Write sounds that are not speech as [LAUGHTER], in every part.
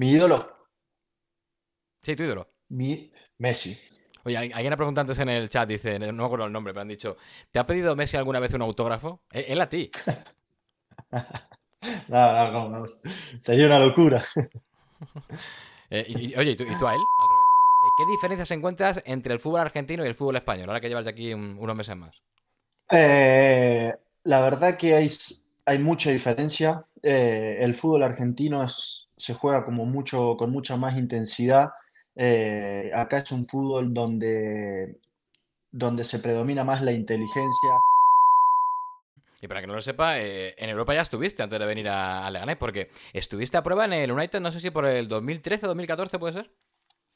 Mi ídolo. Sí, tu ídolo. Mi Messi. Oye, alguien ha preguntado antes en el chat, dice, no me acuerdo el nombre, pero han dicho, ¿te ha pedido Messi alguna vez un autógrafo? Él a ti. [LAUGHS] no, no, no, Sería una locura. [LAUGHS] Eh, oye, ¿y tú, a él? Eh, ¿Qué diferencias encuentras entre el fútbol argentino y el fútbol español, ahora que llevas de aquí unos meses más? Eh, la verdad que hay, hay mucha diferencia. el fútbol argentino es se juega como mucho, con mucha más intensidad. Eh, acá es un fútbol donde, donde se predomina más la inteligencia. Y para que no lo sepa, eh, en Europa ya estuviste antes de venir a, a, porque estuviste a prueba en el United, no sé si por el 2013 o 2014 puede ser.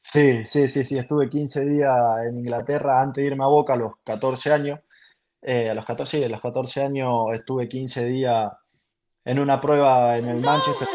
Sí, sí, sí, sí, estuve 15 días en Inglaterra antes de irme a Boca a los 14 años. Eh, a los 14, sí, a los 14 años estuve 15 días en una prueba en el Manchester.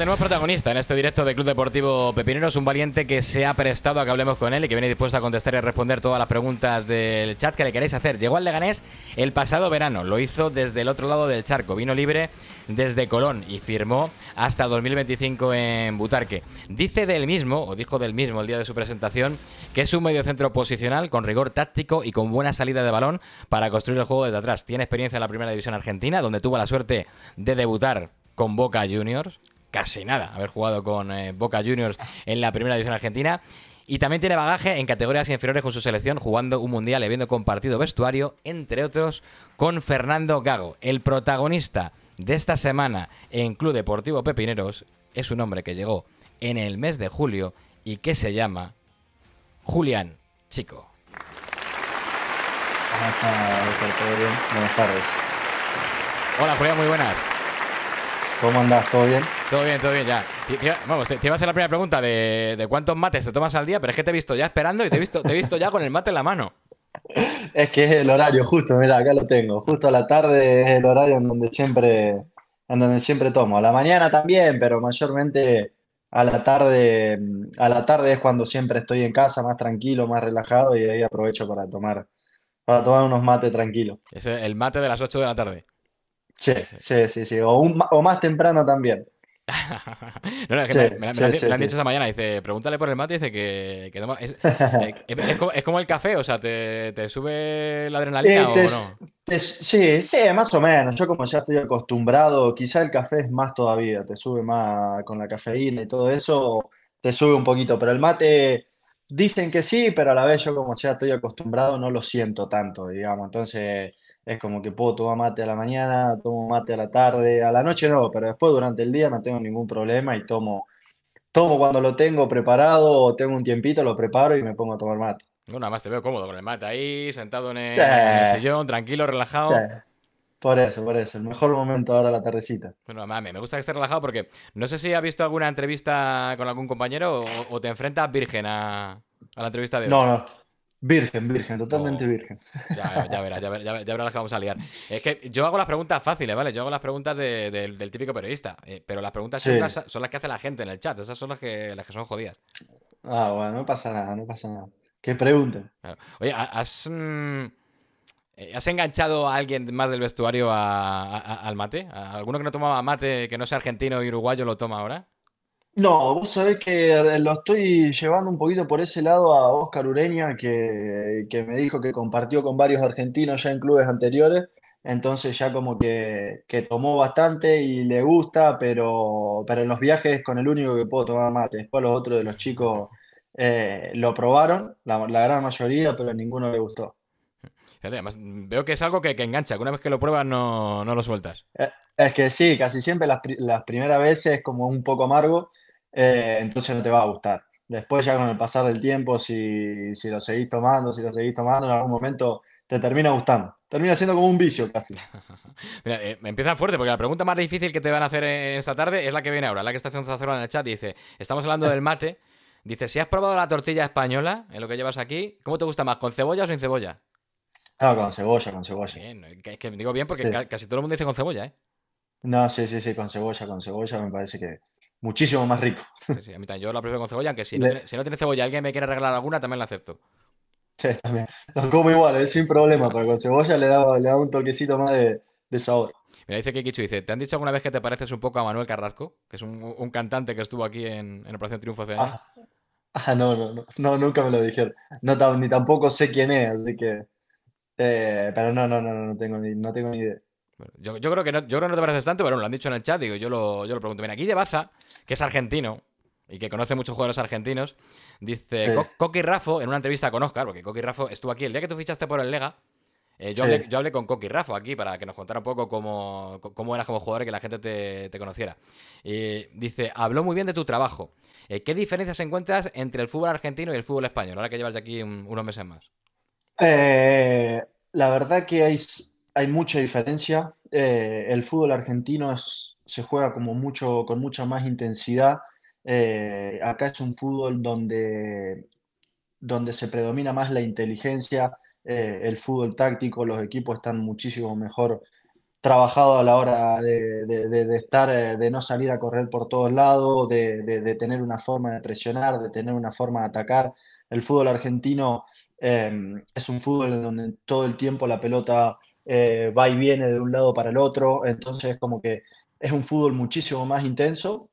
tenemos protagonista en este directo de Club Deportivo Pepineros, un valiente que se ha prestado a que hablemos con él y que viene dispuesto a contestar y a responder todas las preguntas del chat que le queréis hacer. Llegó al Leganés el pasado verano, lo hizo desde el otro lado del charco, vino libre desde Colón y firmó hasta 2025 en Butarque. Dice del mismo, o dijo del mismo el día de su presentación, que es un mediocentro posicional con rigor táctico y con buena salida de balón para construir el juego desde atrás. Tiene experiencia en la Primera División Argentina, donde tuvo la suerte de debutar con Boca Juniors casi nada haber jugado con eh, Boca Juniors en la primera división argentina. Y también tiene bagaje en categorías inferiores con su selección, jugando un mundial y habiendo compartido vestuario, entre otros, con Fernando Gago. El protagonista de esta semana en Club Deportivo Pepineros es un hombre que llegó en el mes de julio y que se llama Julián Chico. tardes. Hola Julián, muy buenas. ¿Cómo andás? ¿Todo bien? Todo bien, todo bien, ya. vamos, te, iba a hacer la primera pregunta de, cuántos mates te tomas al día, pero es que te he visto ya esperando y te he visto, he visto ya con el mate en la mano. Es que es el horario, justo, mira, acá lo tengo. Justo a la tarde es el horario en donde siempre, en donde siempre tomo. A la mañana también, pero mayormente a la tarde, a la tarde es cuando siempre estoy en casa, más tranquilo, más relajado, y ahí aprovecho para tomar, para tomar unos mates tranquilos. Es el mate de las 8 de la tarde. Sí, eh, sí, sí, sí. O, más temprano también. no, me, han dicho esta mañana, dice, pregúntale por el mate, dice que, eh, [LAUGHS] es, como, el café, o sea, te, sube la adrenalina eh, o no. sí, sí, más o menos. Yo como ya estoy acostumbrado, quizá el café es más todavía, te sube más con la cafeína y todo eso, te sube un poquito, pero el mate dicen que sí, pero a la vez yo como ya estoy acostumbrado no lo siento tanto, digamos. Entonces es como que puedo tomar mate a la mañana, tomo mate a la tarde, a la noche no, pero después durante el día no tengo ningún problema y tomo, tomo cuando lo tengo preparado o tengo un tiempito, lo preparo y me pongo a tomar mate. No, nada más te veo cómodo con el mate ahí, sentado en el, sillón, tranquilo, relajado. Por eso, por eso. El mejor momento ahora la tardecita. Bueno, mami, me gusta que estés relajado porque no sé si has visto alguna entrevista con algún compañero o, te enfrentas virgen a, a, la entrevista de No, no. Virgen, virgen, totalmente virgen. Ya, verás, ya verás, ya verás, que vamos a liar. Es que yo hago las preguntas fáciles, ¿vale? Yo hago las preguntas del típico periodista, eh, pero las preguntas son las que hace la gente en el chat, esas son las que, las que son jodidas. Ah, bueno, no pasa nada, no pasa nada. ¿Qué pregunta? Oye, mm, eh, ¿has, enganchado a alguien más del vestuario al mate? ¿Alguno que no tomaba mate, que no sea argentino o uruguayo, lo toma ahora? No, vos sabés que eh, lo estoy llevando un poquito por ese lado a Óscar Ureña, que, me dijo que compartió con varios argentinos ya en clubes anteriores, entonces ya como que, tomó bastante y le gusta, pero, pero en los viajes con el único que puedo tomar mate. Después los otros de los chicos eh, lo probaron, la, la gran mayoría, pero a ninguno le gustó además veo que es algo que, engancha, que una vez que lo pruebas no, lo sueltas. Eh, es que sí, casi siempre las, primeras veces es como un poco amargo, eh, entonces no te va a gustar. Después ya con el pasar del tiempo, si, lo seguís tomando, si lo seguís tomando, en algún momento te termina gustando. Termina siendo como un vicio casi. [LAUGHS] Mira, eh, empieza fuerte porque la pregunta más difícil que te van a hacer en esta tarde es la que viene ahora, la que está haciendo Zacero en el chat. Dice, estamos hablando del mate. Dice, si has probado la tortilla española en lo que llevas aquí, ¿cómo te gusta más, con cebolla o sin cebolla? No, ah, con cebolla, con cebolla. Bien, es que digo bien porque casi todo el mundo dice con cebolla, ¿eh? No, sí, sí, sí, con cebolla, con cebolla me parece que muchísimo más rico. Sí, a mí también. Yo la prefiero con cebolla, aunque si no, tiene, cebolla y alguien me quiere regalar alguna, también la acepto. Sí, también. Lo como igual, es ¿eh? sin problema, pero con cebolla le da, le da un toquecito más de, de, sabor. Mira, dice Kikichu, dice, ¿te han dicho alguna vez que te pareces un poco a Manuel Carrasco? Que es un, un cantante que estuvo aquí en, en Operación Triunfo hace años. Ah, [LAUGHS] ah no, no, no, nunca me lo dijeron. No, ni tampoco sé quién es, así que... Eh, pero no, no, no, no, tengo ni, no tengo ni idea. yo, creo que no, yo no te parece tanto, pero lo han dicho en el chat, digo, yo lo, yo lo pregunto. Mira, aquí Baza, que es argentino y que conoce muchos jugadores argentinos, dice Coqui Rafo en una entrevista con Oscar, porque Coqui Rafo estuvo aquí el día que tú fichaste por el Lega. Eh, yo, hablé, con Coqui Rafo aquí para que nos contara un poco cómo, cómo eras como jugador y que la gente te, conociera. Y dice, habló muy bien de tu trabajo. Eh, ¿Qué diferencias encuentras entre el fútbol argentino y el fútbol español? Ahora que llevas de aquí unos meses más. Eh, la verdad que hay, hay mucha diferencia. Eh, el fútbol argentino se juega como mucho, con mucha más intensidad. Eh, acá es un fútbol donde, donde se predomina más la inteligencia, el fútbol táctico, los equipos están muchísimo mejor trabajados a la hora de, estar, de no salir a correr por todos lados, de, tener una forma de presionar, de tener una forma de atacar. El fútbol argentino Em, es un fútbol donde todo el tiempo la pelota eh, va y viene de un lado para el otro, entonces como que es un fútbol muchísimo más intenso.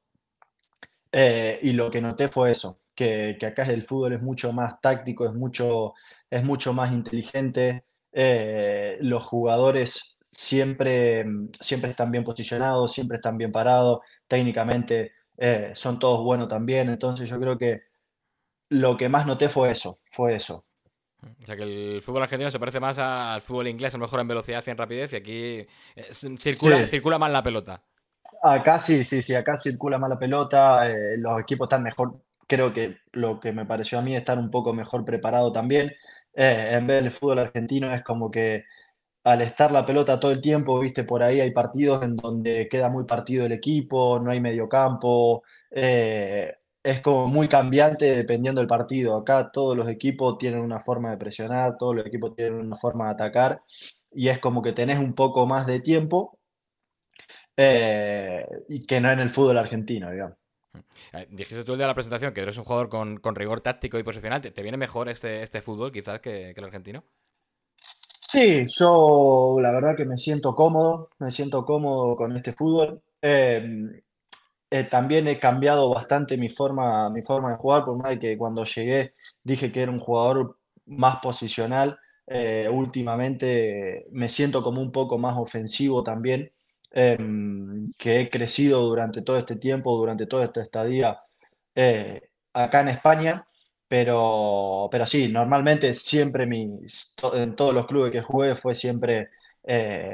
Eh, y lo que noté fue eso, que, que, acá el fútbol es mucho más táctico, es mucho, es mucho más inteligente, eh, los jugadores siempre, siempre están bien posicionados, siempre están bien parados, técnicamente son todos buenos también, entonces yo creo que lo que más noté fue eso, fue eso, o sea que el fútbol argentino se parece más al fútbol inglés, a lo mejor en velocidad y en rapidez, y aquí circula, circula más la pelota. Acá sí, sí, sí, acá circula más la pelota, eh, los equipos están mejor, creo que lo que me pareció a mí estar un poco mejor preparado también. Eh, en vez del fútbol argentino es como que al estar la pelota todo el tiempo, viste, por ahí hay partidos en donde queda muy partido el equipo, no hay medio eh, es como muy cambiante dependiendo del partido. Acá todos los equipos tienen una forma de presionar, todos los equipos tienen una forma de atacar y es como que tenés un poco más de tiempo eh, y que no en el fútbol argentino, digamos. Eh, dijiste tú el día de la presentación que eres un jugador con, con rigor táctico y posicional. ¿Te, viene mejor este, este fútbol quizás que, el argentino? Sí, yo la verdad que me siento cómodo, me siento cómodo con este fútbol. Eh, eh, también he cambiado bastante mi forma, mi forma de jugar, por más que cuando llegué dije que era un jugador más posicional, eh, últimamente me siento como un poco más ofensivo también, em, que he crecido durante todo este tiempo, durante toda esta estadía eh, acá en España, pero, pero sí, normalmente siempre en todos los clubes que jugué fue siempre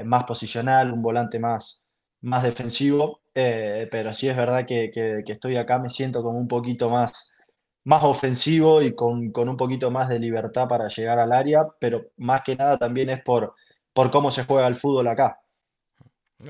más posicional, un volante más más defensivo, eh, pero sí es verdad que, que, estoy acá, me siento como un poquito más, más ofensivo y con, con, un poquito más de libertad para llegar al área, pero más que nada también es por, por cómo se juega el fútbol acá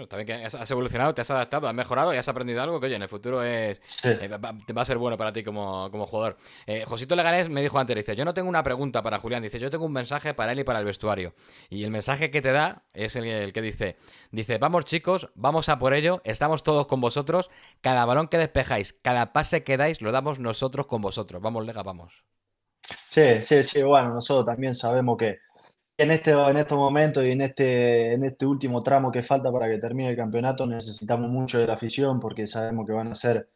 también que has evolucionado, te has adaptado, has mejorado y has aprendido algo que, oye, en el futuro es eh, va, a ser bueno para ti como, jugador. Eh, Josito Leganés me dijo antes, dice, yo no tengo una pregunta para Julián, dice, yo tengo un mensaje para él y para el vestuario. Y el mensaje que te da es el que dice, dice, vamos chicos, vamos a por ello, estamos todos con vosotros, cada balón que despejáis, cada pase que dais, lo damos nosotros con vosotros. Vamos, Lega, vamos. Sí, sí, sí, bueno, nosotros también sabemos que en, este, en estos momentos y en este, en este último tramo que falta para que termine el campeonato necesitamos mucho de la afición porque sabemos que van a ser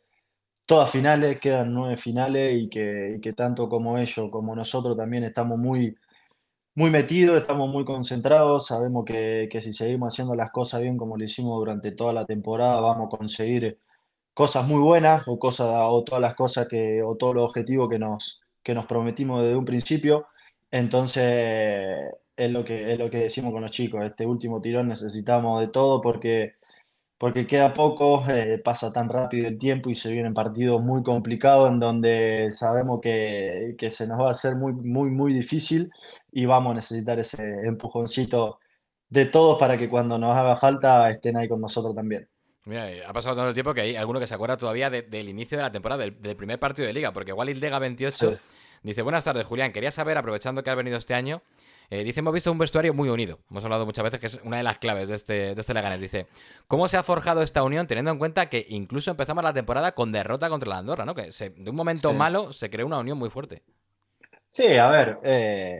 todas finales, quedan nueve finales y que, tanto como ellos como nosotros también estamos muy, muy metidos, estamos muy concentrados, sabemos que, si seguimos haciendo las cosas bien como lo hicimos durante toda la temporada vamos a conseguir cosas muy buenas o, cosas, o todas las cosas que, o todos los objetivos que nos, que nos prometimos desde un principio. Entonces, es lo que, es lo que decimos con los chicos, este último tirón necesitamos de todo porque, porque queda poco, eh, pasa tan rápido el tiempo y se vienen partidos muy complicados en donde sabemos que, que, se nos va a hacer muy, muy, muy difícil y vamos a necesitar ese empujoncito de todos para que cuando nos haga falta estén ahí con nosotros también. Mira, eh, ha pasado tanto tiempo que hay alguno que se acuerda todavía del inicio de la temporada, del, primer partido de liga, porque Walid Lega 28 dice, buenas tardes Julián, quería saber, aprovechando que ha venido este año, eh, dice, hemos visto un vestuario muy unido. Hemos hablado muchas veces que es una de las claves de este, de este Dice, ¿cómo se ha forjado esta unión teniendo en cuenta que incluso empezamos la temporada con derrota contra la Andorra, ¿no? Que de un momento malo se creó una unión muy fuerte. Sí, a ver, eh,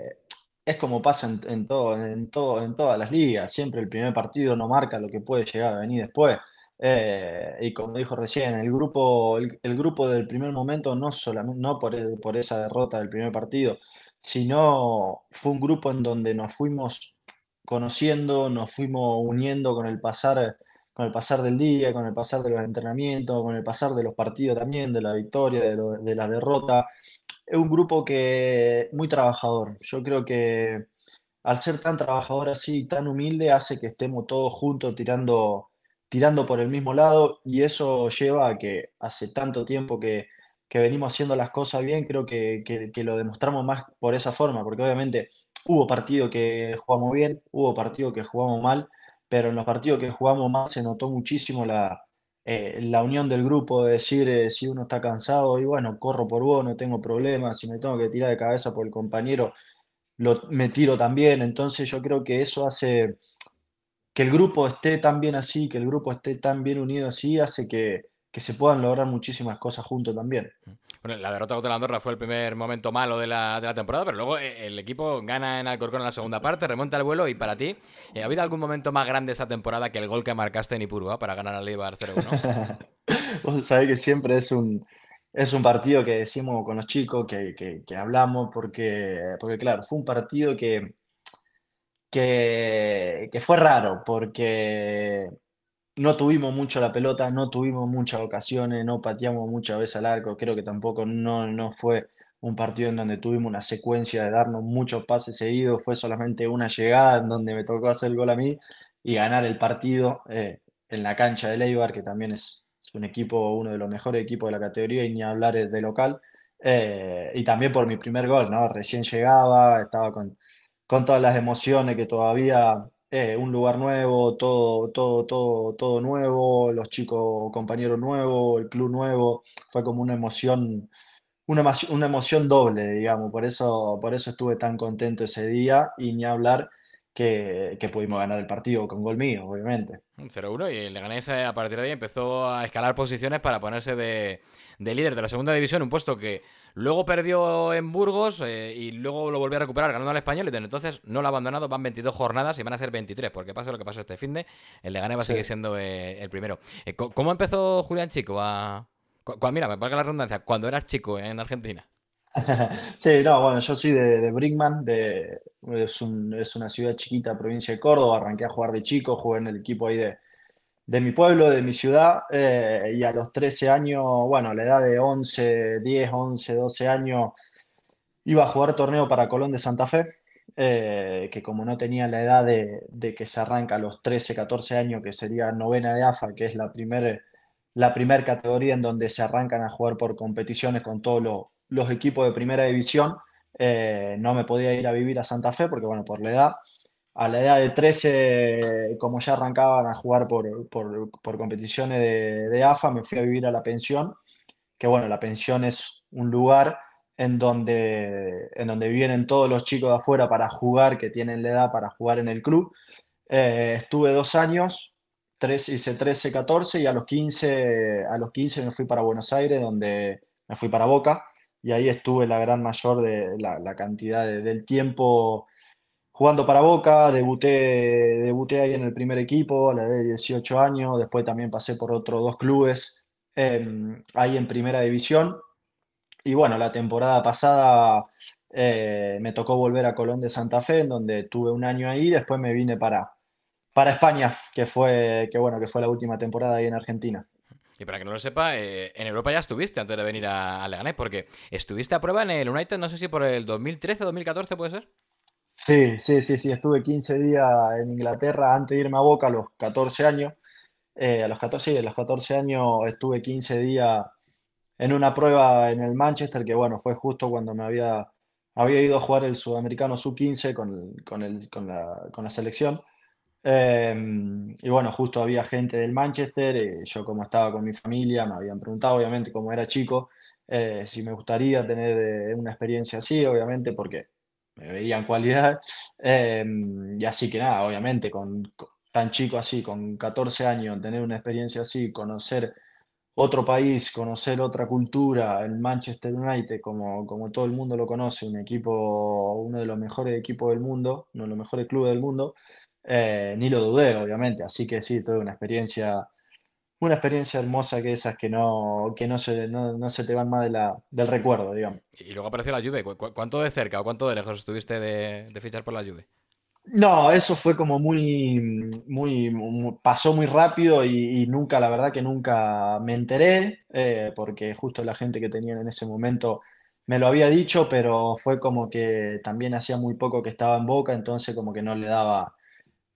es como pasa en, todo, en, todas las ligas. Siempre el primer partido no marca lo que puede llegar a venir después. Eh, y como dijo recién, el grupo, el, grupo del primer momento, no solamente no por, por esa derrota del primer partido, sino fue un grupo en donde nos fuimos conociendo, nos fuimos uniendo con el pasar con el pasar del día, con el pasar de los entrenamientos, con el pasar de los partidos también, de la victoria, de, la derrota. Es un grupo que muy trabajador. Yo creo que al ser tan trabajador así tan humilde hace que estemos todos juntos tirando, tirando por el mismo lado y eso lleva a que hace tanto tiempo que, que venimos haciendo las cosas bien, creo que, lo demostramos más por esa forma, porque obviamente hubo partidos que jugamos bien, hubo partidos que jugamos mal, pero en los partidos que jugamos mal se notó muchísimo la, eh, unión del grupo, de decir eh, si uno está cansado y bueno, corro por vos, no tengo problemas, si me tengo que tirar de cabeza por el compañero, me tiro también, entonces yo creo que eso hace que el grupo esté tan bien así, que el grupo esté tan bien unido así, hace que que se puedan lograr muchísimas cosas juntos también. Bueno, la derrota contra Andorra fue el primer momento malo de la, de la temporada, pero luego eh, el equipo gana en Alcorcón en la segunda parte, remonta el vuelo y para ti, eh, ¿ha habido algún momento más grande esta temporada que el gol que marcaste en Ipurua para ganar al Eibar 0-1? [LAUGHS] Vos sabés que siempre es un, es un partido que decimos con los chicos, que, que, que hablamos, porque, porque claro, fue un partido que, que, que fue raro, porque no tuvimos mucho la pelota, no tuvimos muchas ocasiones, no pateamos muchas veces al arco, creo que tampoco no, fue un partido en donde tuvimos una secuencia de darnos muchos pases seguidos, fue solamente una llegada en donde me tocó hacer el gol a mí y ganar el partido eh, en la cancha de Eibar, que también es, un equipo, uno de los mejores equipos de la categoría y ni hablar de local. Eh, y también por mi primer gol, ¿no? Recién llegaba, estaba con, con todas las emociones que todavía eh, un lugar nuevo, todo, todo, todo, todo nuevo, los chicos, compañeros nuevos, el club nuevo, fue como una emoción, una, emoción, doble, digamos, por eso, por eso estuve tan contento ese día y ni hablar que, pudimos ganar el partido con gol mío, obviamente. 0-1 y el Leganés eh, a partir de ahí empezó a escalar posiciones para ponerse de, de líder de la segunda división, un puesto que Luego perdió en Burgos eh, y luego lo volvió a recuperar ganando al español y desde entonces no lo ha abandonado. Van 22 jornadas y van a ser 23, porque pasa lo que pasa este fin de, el Leganés va a seguir siendo eh, el primero. Eh, ¿Cómo empezó Julián Chico a... mira, me paga la redundancia, cuando eras chico en Argentina. [LAUGHS] Sí, no, bueno, yo soy de, de de, es, una ciudad chiquita, provincia de Córdoba, arranqué a jugar de chico, jugué en el equipo ahí de, de mi pueblo, de mi ciudad, eh, y a los 13 años, bueno, a la edad de 11, 10, 11, 12 años, iba a jugar torneo para Colón de Santa Fe, eh, que como no tenía la edad de, que se arranca a los 13, 14 años, que sería novena de AFA, que es la primera la primer categoría en donde se arrancan a jugar por competiciones con todos los equipos de primera división, eh, no me podía ir a vivir a Santa Fe, porque bueno, por la edad, a la edad de 13, como ya arrancaban a jugar por, por, competiciones de, de, AFA, me fui a vivir a la pensión, que bueno, la pensión es un lugar en donde, en donde vienen todos los chicos de afuera para jugar, que tienen la edad para jugar en el club. Eh, estuve dos años, hice 13, 14 y a los, 15, a los 15 me fui para Buenos Aires, donde me fui para Boca y ahí estuve la gran mayor de la, cantidad del tiempo jugando para Boca, debuté, debuté ahí en el primer equipo a la de 18 años, después también pasé por otros dos clubes em, ahí en primera división. Y bueno, la temporada pasada eh, me tocó volver a Colón de Santa Fe, en donde tuve un año ahí, después me vine para, para España, que fue, que, bueno, que fue la última temporada ahí en Argentina. Y para que no lo sepa, eh, en Europa ya estuviste antes de venir a, a Leganés, porque estuviste a prueba en el United, no sé si por el 2013 o 2014 puede ser. Sí, sí, sí, sí, estuve 15 días en Inglaterra antes de irme a Boca a los 14 años. Eh, a los 14, sí, a los 14 años estuve 15 días en una prueba en el Manchester, que bueno, fue justo cuando me había, había ido a jugar el Sudamericano Sub-15 con, con, la, selección. Em, y bueno, justo había gente del Manchester, eh, yo como estaba con mi familia, me habían preguntado, obviamente, como era chico, eh, si me gustaría tener una experiencia así, obviamente, porque me veían cualidad. Em, y así que nada, obviamente, con, tan chico así, con 14 años, tener una experiencia así, conocer otro país, conocer otra cultura, el Manchester United, como, como todo el mundo lo conoce, un equipo, uno de los mejores equipos del mundo, uno de los mejores clubes del mundo, eh, ni lo dudé, obviamente. Así que sí, tuve una experiencia una experiencia hermosa que esas que no, no, se, no, se te van más del recuerdo, digamos. Y luego apareció la Juve. ¿Cuánto de cerca o cuánto de lejos estuviste de, fichar por la Juve? No, eso fue como muy, muy, pasó muy rápido y, nunca, la verdad que nunca me enteré, eh, porque justo la gente que tenían en ese momento me lo había dicho, pero fue como que también hacía muy poco que estaba en Boca, entonces como que no le daba,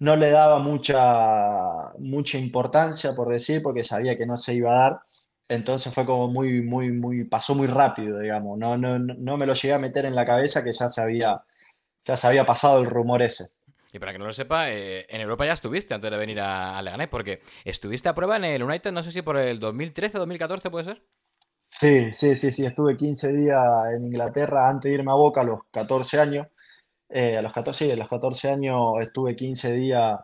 no le daba mucha, mucha importancia, por decir, porque sabía que no se iba a dar. Entonces fue como muy, muy, muy, pasó muy rápido, digamos. No, no, no me lo llegué a meter en la cabeza que ya se había, ya se había pasado el rumor ese. Y para que no lo sepa, eh, en Europa ya estuviste antes de venir a, la Leganés, porque estuviste a prueba en el United, no sé si por el 2013 o 2014 puede ser. Sí, sí, sí, sí, estuve 15 días en Inglaterra antes de irme a Boca a los 14 años. Eh, a los 14, sí, a los 14 años estuve 15 días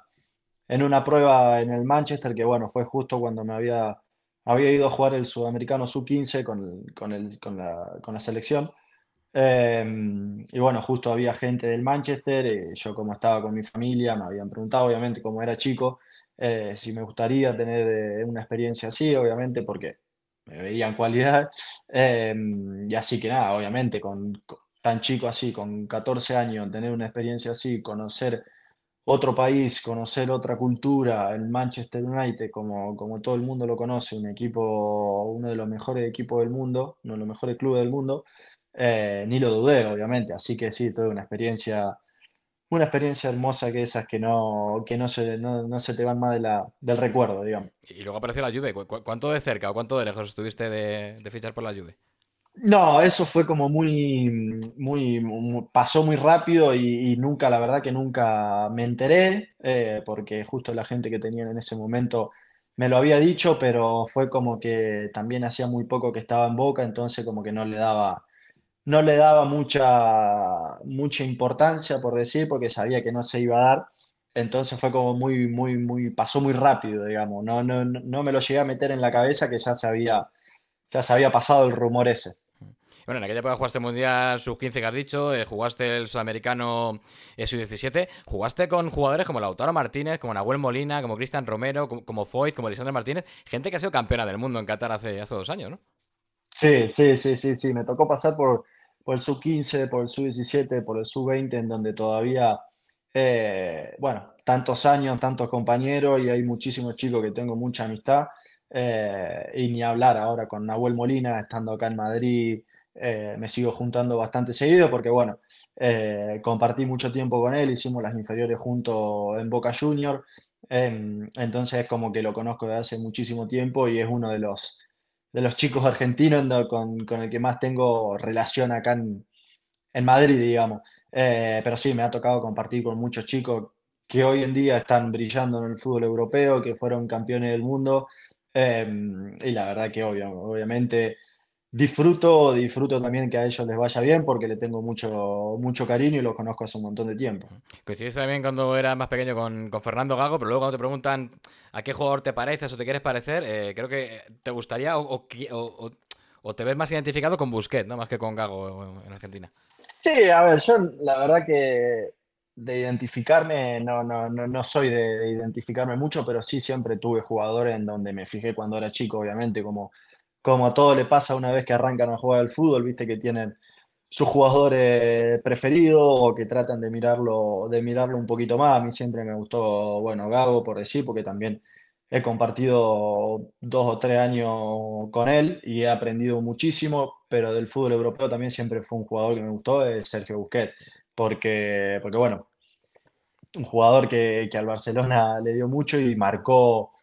en una prueba en el Manchester, que bueno, fue justo cuando me había, había ido a jugar el Sudamericano Sub-15 con, con, el, con, la, con, la, selección. Em, y bueno, justo había gente del Manchester, eh, yo como estaba con mi familia, me habían preguntado, obviamente, como era chico, eh, si me gustaría tener una experiencia así, obviamente, porque me veían cualidad. Em, y así que nada, obviamente, con, tan chico así, con 14 años, tener una experiencia así, conocer otro país, conocer otra cultura, el Manchester United, como, como todo el mundo lo conoce, un equipo, uno de los mejores equipos del mundo, uno de los mejores clubes del mundo, eh, ni lo dudé, obviamente. Así que sí, tuve una experiencia, una experiencia hermosa que esas que no, que no se, no, no se te van más de la, del recuerdo, digamos. Y luego apareció la Juve. ¿Cuánto de cerca o cuánto de lejos estuviste de, de fichar por la Juve? No, eso fue como muy, muy, pasó muy rápido y, nunca, la verdad que nunca me enteré, eh, porque justo la gente que tenía en ese momento me lo había dicho, pero fue como que también hacía muy poco que estaba en Boca, entonces como que no le daba, no le daba mucha, mucha importancia, por decir, porque sabía que no se iba a dar. Entonces fue como muy, muy, muy, pasó muy rápido, digamos. No, no, no me lo llegué a meter en la cabeza que ya ya se había pasado el rumor ese. Bueno, en aquella época jugaste Mundial Sub-15 que has dicho, eh, jugaste el Sudamericano eh, Sub-17, jugaste con jugadores como Lautaro Martínez, como Nahuel Molina, como Cristian Romero, como, Foyt, como Lisandro Martínez, gente que ha sido campeona del mundo en Qatar hace, hace dos años, ¿no? Sí, sí, sí, sí, sí, me tocó pasar por, el Sub-15, por el Sub-17, por el Sub-20, en donde todavía... Eh, bueno, tantos años, tantos compañeros y hay muchísimos chicos que tengo mucha amistad. y ni hablar ahora con Nahuel Molina, estando acá en Madrid, eh, me sigo juntando bastante seguido porque, bueno, eh, compartí mucho tiempo con él, hicimos las inferiores juntos en Boca Junior, eh, entonces como que lo conozco de hace muchísimo tiempo y es uno de los, de los chicos argentinos con, el que más tengo relación acá en, Madrid, digamos. Eh, pero sí, me ha tocado compartir con muchos chicos que hoy en día están brillando en el fútbol europeo, que fueron campeones del mundo. Em, y la verdad que obvio, obviamente disfruto, disfruto también que a ellos les vaya bien porque le tengo mucho, mucho cariño y los conozco hace un montón de tiempo. Coincides también cuando era más pequeño con, con, Fernando Gago, pero luego cuando te preguntan a qué jugador te pareces o te quieres parecer, eh, creo que te gustaría o, te ves más identificado con Busquets, ¿no? Más que con Gago en Argentina. Sí, a ver, yo la verdad que de identificarme, no, no, no, soy de, de identificarme mucho, pero sí siempre tuve jugadores en donde me fijé cuando era chico, obviamente, como como a todo le pasa una vez que arrancan a jugar al fútbol, viste que tienen sus jugadores preferidos o que tratan de mirarlo, de mirarlo un poquito más. A mí siempre me gustó, bueno, Gago por decir, porque también he compartido dos o tres años con él y he aprendido muchísimo, pero del fútbol europeo también siempre fue un jugador que me gustó, es Sergio Busquets, porque, porque bueno, un jugador que, que al Barcelona le dio mucho y marcó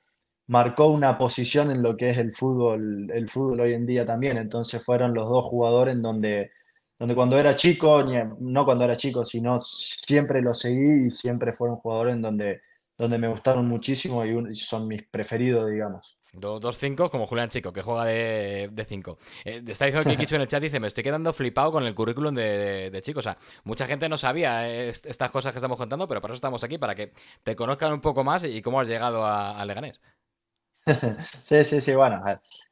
marcó una posición en lo que es el fútbol, el fútbol hoy en día también. Entonces fueron los dos jugadores en donde, donde cuando era chico, no cuando era chico, sino siempre lo seguí y siempre fueron jugadores en donde, donde me gustaron muchísimo y, son mis preferidos, digamos. Dos, dos cinco como Julián Chico, que juega de, de cinco. está diciendo que en el chat dice, me estoy quedando flipado con el currículum de, de, Chico. O sea, mucha gente no sabía eh, estas cosas que estamos contando, pero para eso estamos aquí, para que te conozcan un poco más y, cómo has llegado a, a Leganés. [LAUGHS] sí, sí, sí, bueno,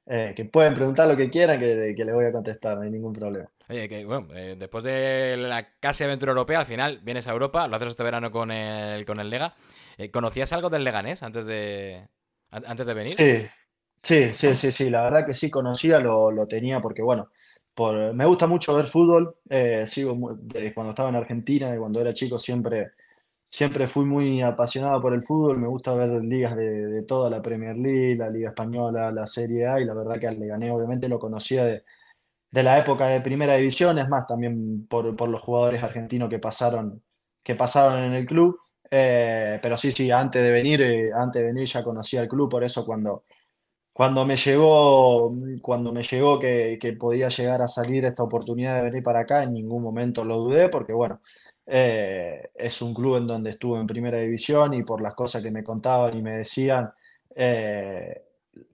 eh, que pueden preguntar lo que quieran, que, que les voy a contestar, no hay ningún problema. Oye, que bueno, eh, después de la casi aventura europea, al final vienes a Europa, lo haces este verano con el, con el Lega. Eh, ¿Conocías algo del Leganés antes de, antes de venir? Sí, sí, sí, ah. sí, sí, la verdad que sí conocía, lo, lo tenía, porque bueno, por, me gusta mucho ver fútbol, sigo desde cuando estaba en Argentina, y cuando era chico siempre siempre fui muy apasionado por el fútbol, me gusta ver ligas de, toda la Premier League, la Liga Española, la Serie A, y la verdad que al Leganés obviamente lo conocía de, la época de Primera División, es más, también por, los jugadores argentinos que pasaron, que pasaron en el club, eh, pero sí, sí, antes de venir, eh, antes de venir ya conocía el club, por eso cuando... Cuando me llegó, cuando me llegó que podía llegar a salir esta oportunidad de venir para acá, en ningún momento lo dudé, porque bueno, eh, es un club en donde estuvo en primera división y por las cosas que me contaban y me decían, eh,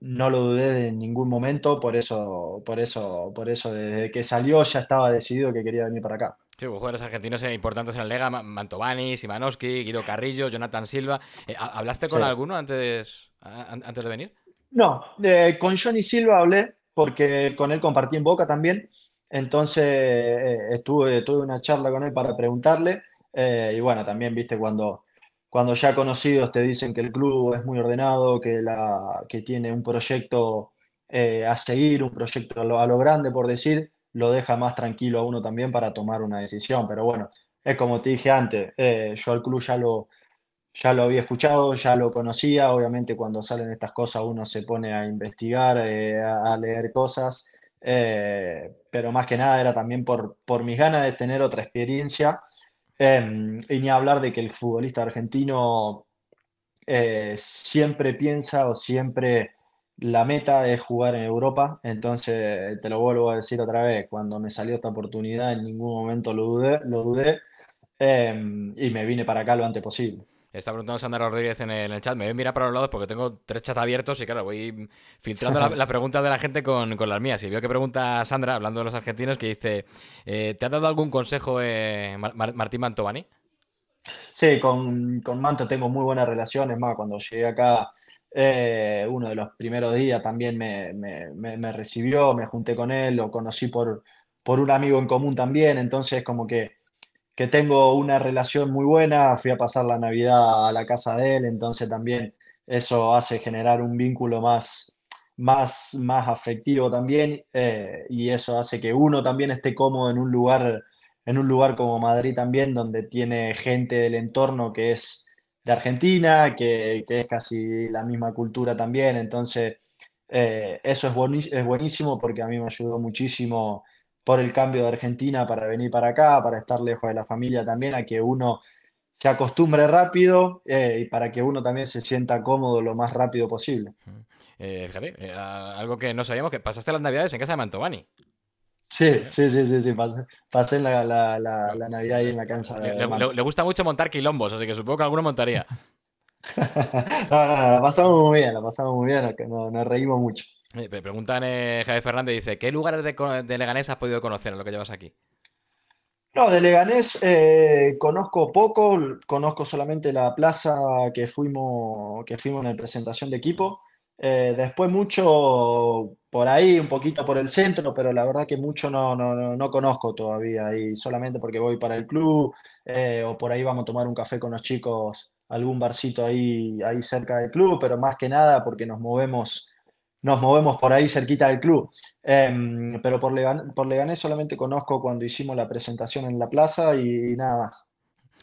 no lo dudé en ningún momento, por eso, por eso, por eso, desde que salió ya estaba decidido que quería venir para acá. Sí, pues jugadores argentinos eh, importantes en la Lega, Mantovani, Simanowski, Guido Carrillo, Jonathan Silva. ¿Hablaste con alguno antes, antes de venir? No, con Johnny Silva hablé, porque con él compartí en Boca también. Entonces eh, estuve, tuve una charla con él para preguntarle eh, y bueno, también viste cuando, cuando ya conocidos te dicen que el club es muy ordenado, que, la, que tiene un proyecto eh, a seguir, un proyecto a lo, grande por decir, lo deja más tranquilo a uno también para tomar una decisión. Pero bueno, es como te dije antes, yo al club ya ya lo había escuchado, ya lo conocía, obviamente cuando salen estas cosas uno se pone a investigar, a leer cosas. Eh, pero más que nada era también por, mis ganas de tener otra experiencia. Em, y ni hablar de que el futbolista argentino eh, siempre piensa o siempre la meta es jugar en Europa. Entonces, te lo vuelvo a decir otra vez, cuando me salió esta oportunidad en ningún momento lo dudé, lo dudé em, y me vine para acá lo antes posible. Está preguntando Sandra Rodríguez en el, chat. Me voy a mirar para los lados porque tengo tres chats abiertos y claro, voy filtrando las la [LAUGHS] preguntas de la gente con, las mías. Y veo que pregunta Sandra, hablando de los argentinos, que dice, eh, ¿te ha dado algún consejo eh, Martín Mantovani? Sí, con, Manto tengo muy buenas relaciones. Más cuando llegué acá, eh, uno de los primeros días también me, recibió, me junté con él, lo conocí por, por un amigo en común también. Entonces, como que que tengo una relación muy buena, fui a pasar la Navidad a la casa de él, entonces también eso hace generar un vínculo más, más, más afectivo también eh, y eso hace que uno también esté cómodo en un lugar en un lugar como Madrid también, donde tiene gente del entorno que es de Argentina, que, es casi la misma cultura también. Entonces, eh, eso es, es buenísimo porque a mí me ayudó muchísimo por el cambio de Argentina para venir para acá, para estar lejos de la familia también, a que uno se acostumbre rápido eh, y para que uno también se sienta cómodo lo más rápido posible. Eh, eh algo que no sabíamos, que pasaste las navidades en casa de Mantovani. Sí, sí, sí, sí, sí, pasé, la, Navidad ahí en la casa. De, le, le, gusta mucho montar quilombos, así que supongo que alguno montaría. [LAUGHS] no, no, no, la pasamos muy bien, la pasamos muy bien, nos reímos mucho. Eh, me preguntan eh, Javier Fernández, dice, ¿qué lugares de, Leganés has podido conocer en lo que llevas aquí? No, de Leganés eh, conozco poco, conozco solamente la plaza que fuimos, que fuimos en la presentación de equipo. después mucho por ahí, un poquito por el centro, pero la verdad que mucho no, conozco todavía y solamente porque voy para el club o por ahí vamos a tomar un café con los chicos, algún barcito ahí, ahí cerca del club, pero más que nada porque nos movemos nos movemos por ahí cerquita del club. Em, pero por, Leganés solamente conozco cuando hicimos la presentación en la plaza y, nada más.